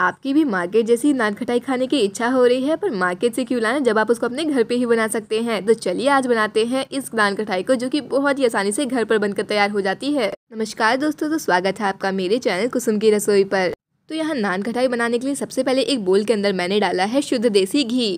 आपकी भी मार्केट जैसी नान खटाई खाने की इच्छा हो रही है पर मार्केट से क्यों लाना जब आप उसको अपने घर पे ही बना सकते हैं तो चलिए आज बनाते हैं इस नान खटाई को जो कि बहुत ही आसानी से घर पर बनकर तैयार हो जाती है नमस्कार दोस्तों तो स्वागत है आपका मेरे चैनल कुसुम की रसोई पर तो यहाँ नान खटाई बनाने के लिए सबसे पहले एक बोल के अंदर मैंने डाला है शुद्ध देसी घी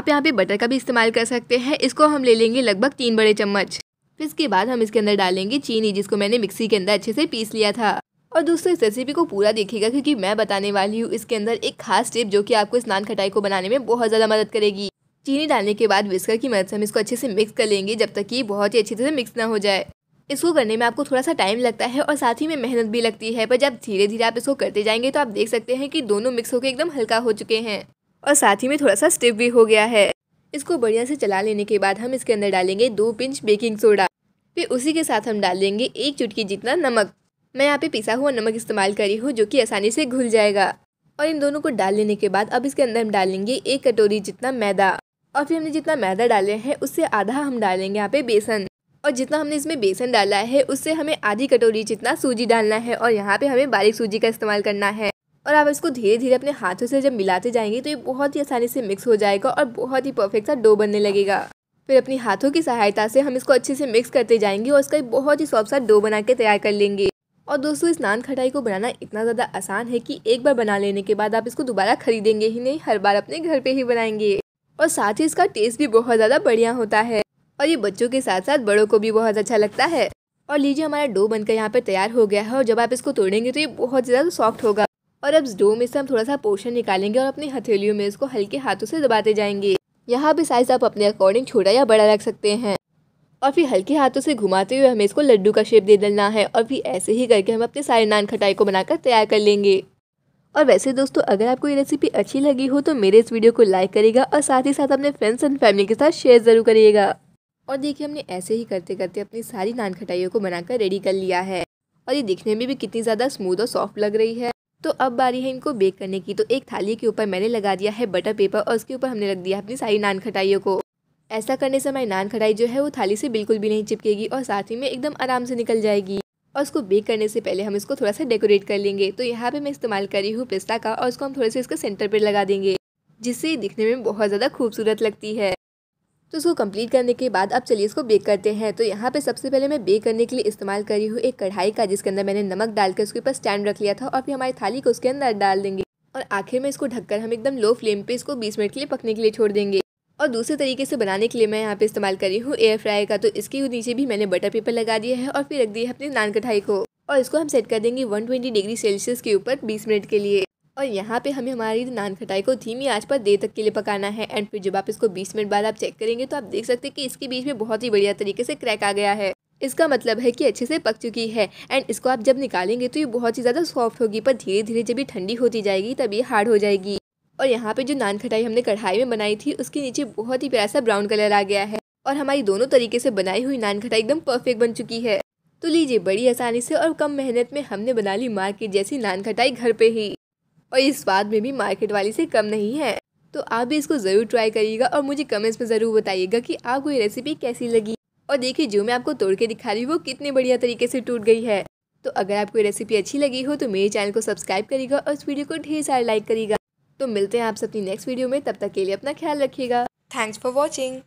आप यहाँ पे बटर का भी इस्तेमाल कर सकते हैं इसको हम ले लेंगे लगभग तीन बड़े चम्मच फिर इसके बाद हम इसके अंदर डालेंगे चीनी जिसको मैंने मिक्सी के अंदर अच्छे से पीस लिया था और दोस्तों इस रेसिपी को पूरा देखिएगा क्योंकि मैं बताने वाली हूँ इसके अंदर एक खास टिप जो कि आपको इस नान खटाई को बनाने में बहुत ज़्यादा मदद करेगी चीनी डालने के बाद विस्कर की मदद से हम इसको अच्छे से मिक्स कर लेंगे जब तक कि बहुत ही अच्छे से मिक्स ना हो जाए इसको करने में आपको थोड़ा सा टाइम लगता है और साथ ही में मेहनत भी लगती है पर जब धीरे धीरे आप इसको करते जाएंगे तो आप देख सकते हैं कि दोनों मिक्स होकर एकदम हल्का हो चुके हैं और साथ ही में थोड़ा सा स्टिफ भी हो गया है इसको बढ़िया से चला लेने के बाद हम इसके अंदर डालेंगे दो पिंच बेकिंग सोडा फिर उसी के साथ हम डाल देंगे एक चुटकी जितना नमक मैं यहाँ पे पिसा हुआ नमक इस्तेमाल करी हूँ जो कि आसानी से घुल जाएगा और इन दोनों को डाल लेने के बाद अब इसके अंदर हम डालेंगे एक कटोरी जितना मैदा और फिर हमने जितना मैदा डाले हैं उससे आधा हम डालेंगे यहाँ पे बेसन और जितना हमने इसमें बेसन डाला है उससे हमें आधी कटोरी जितना सूजी डालना है और यहाँ पे हमें बारीक सूजी का इस्तेमाल करना है और आप इसको धीरे धीरे अपने हाथों से जब मिलाते जाएंगे तो ये बहुत ही आसानी से मिक्स हो जाएगा और बहुत ही परफेक्ट सा डो बनने लगेगा फिर अपनी हाथों की सहायता से हम इसको अच्छे से मिक्स करते जाएंगे और इसका बहुत ही सॉफ्ट सा डो बना के तैयार कर लेंगे और दोस्तों इस नान खटाई को बनाना इतना ज़्यादा आसान है कि एक बार बना लेने के बाद आप इसको दोबारा खरीदेंगे ही नहीं हर बार अपने घर पे ही बनाएंगे और साथ ही इसका टेस्ट भी बहुत ज़्यादा बढ़िया होता है और ये बच्चों के साथ साथ बड़ों को भी बहुत अच्छा लगता है और लीजिए हमारा डो बनकर यहाँ पर तैयार हो गया है और जब आप इसको तोड़ेंगे तो ये बहुत ज़्यादा सॉफ्ट होगा और अब डो में से हम थोड़ा सा पोर्शन निकालेंगे और अपनी हथेलियों में इसको हल्के हाथों से दबाते जाएंगे यहाँ भी साइज आप अपने अकॉर्डिंग छोटा या बड़ा रख सकते हैं और फिर हल्के हाथों से घुमाते हुए हमें इसको लड्डू का शेप दे देना है और फिर ऐसे ही करके हम अपने सारे नान खटाई को बनाकर तैयार कर लेंगे और वैसे दोस्तों अगर आपको ये रेसिपी अच्छी लगी हो तो मेरे इस वीडियो को लाइक करेगा और साथ ही साथ अपने फ्रेंड्स एंड फैमिली के साथ शेयर ज़रूर करिएगा और देखिए हमने ऐसे ही करते करते अपनी सारी नान खटाइयों को बनाकर रेडी कर लिया है और ये दिखने में भी कितनी ज़्यादा स्मूथ और सॉफ्ट लग रही है तो अब बारी है इनको बेक करने की तो एक थाली के ऊपर मैंने लगा दिया है बटर पेपर और उसके ऊपर हमने रख दिया अपनी सारी नान खटाइयों को ऐसा करने से हमारी नान कढ़ाई जो है वो थाली से बिल्कुल भी नहीं चिपकेगी और साथ ही में एकदम आराम से निकल जाएगी और उसको बेक करने से पहले हम इसको थोड़ा सा डेकोरेट कर लेंगे तो यहाँ पे मैं इस्तेमाल कर रही हूँ पिस्ता का और उसको हम थोड़े से इसके सेंटर पर लगा देंगे जिससे दिखने में बहुत ज़्यादा खूबसूरत लगती है तो उसको कंप्लीट करने के बाद अब चलिए इसको बेक करते हैं तो यहाँ पे सबसे पहले मैं बेक करने के लिए इस्तेमाल कर रही हूँ एक कढ़ाई का जिसके अंदर मैंने नमक डालकर उसके ऊपर स्टैंड रख लिया था और फिर हमारी थाली को उसके अंदर डाल देंगे और आखिर में इसको ढककर हम एकदम लो फ्लेम पे इसको 20 मिनट के लिए पकने के लिए छोड़ देंगे और दूसरे तरीके से बनाने के लिए मैं यहाँ पे इस्तेमाल कर रही हूँ एयर फ्राई का तो इसके नीचे भी मैंने बटर पेपर लगा दिया है और फिर रख दिया है अपनी नान कटाई को और इसको हम सेट कर देंगे 120 डिग्री सेल्सियस के ऊपर 20 मिनट के लिए और यहाँ पे हमें हमारी नान खटाई को धीमी आंच पर देर तक के लिए पकाना है एंड फिर जब आप इसको 20 मिनट बाद आप चेक करेंगे तो आप देख सकते हैं कि इसके बीच में बहुत ही बढ़िया तरीके से क्रैक आ गया है इसका मतलब है कि अच्छे से पक चुकी है एंड इसको आप जब निकालेंगे तो ये बहुत ही ज़्यादा सॉफ्ट होगी पर धीरे धीरे जब ये ठंडी होती जाएगी तब ये हार्ड हो जाएगी और यहाँ पे जो नान खटाई हमने कढ़ाई में बनाई थी उसके नीचे बहुत ही प्यारा सा ब्राउन कलर आ गया है और हमारी दोनों तरीके से बनाई हुई नान खटाई एकदम परफेक्ट बन चुकी है तो लीजिए बड़ी आसानी से और कम मेहनत में हमने बना ली मार्केट जैसी नान खटाई घर पे ही और इस स्वाद में भी मार्केट वाली से कम नहीं है तो आप भी इसको ज़रूर ट्राई करिएगा और मुझे कमेंट्स में ज़रूर बताइएगा कि आपको ये रेसिपी कैसी लगी और देखिए जो मैं आपको तोड़ के दिखा रही हूँ वो कितने बढ़िया तरीके से टूट गई है तो अगर आपको ये रेसिपी अच्छी लगी हो तो मेरे चैनल को सब्सक्राइब करिएगा और इस वीडियो को ढेर सारा लाइक करिएगा तो मिलते हैं आप अपनी नेक्स्ट वीडियो में तब तक के लिए अपना ख्याल रखिएगा थैंक्स फॉर वॉचिंग